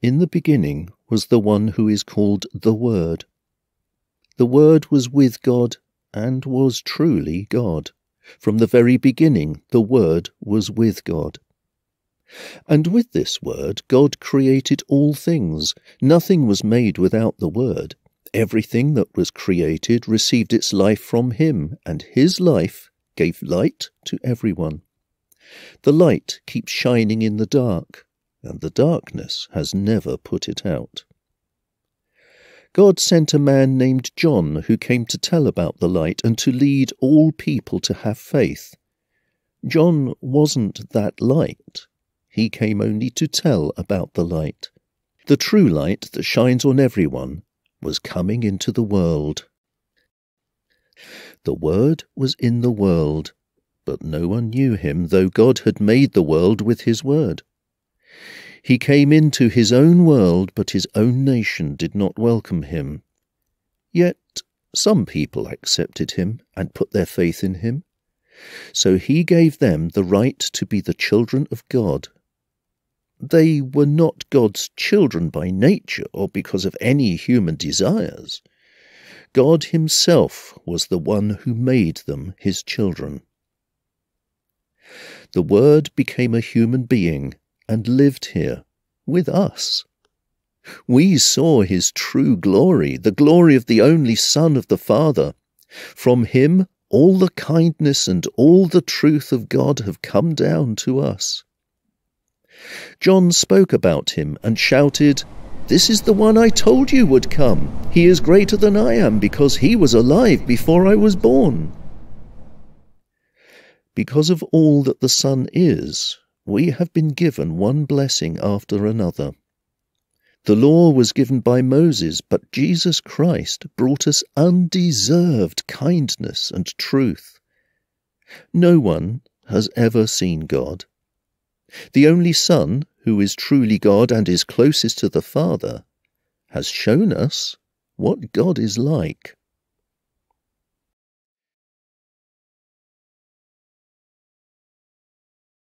In the beginning was the one who is called the Word. The Word was with God and was truly God. From the very beginning, the Word was with God. And with this Word, God created all things. Nothing was made without the Word. Everything that was created received its life from Him, and His life gave light to everyone. The light keeps shining in the dark, and the darkness has never put it out. God sent a man named John who came to tell about the light and to lead all people to have faith. John wasn't that light. He came only to tell about the light. The true light that shines on everyone was coming into the world. The Word was in the world, but no one knew him, though God had made the world with his Word. He came into his own world, but his own nation did not welcome him. Yet some people accepted him and put their faith in him. So he gave them the right to be the children of God. They were not God's children by nature or because of any human desires. God himself was the one who made them his children. The Word became a human being and lived here with us. We saw his true glory, the glory of the only Son of the Father. From him all the kindness and all the truth of God have come down to us. John spoke about him and shouted, This is the one I told you would come. He is greater than I am because he was alive before I was born. Because of all that the Son is, we have been given one blessing after another. The law was given by Moses, but Jesus Christ brought us undeserved kindness and truth. No one has ever seen God. The only Son, who is truly God and is closest to the Father, has shown us what God is like.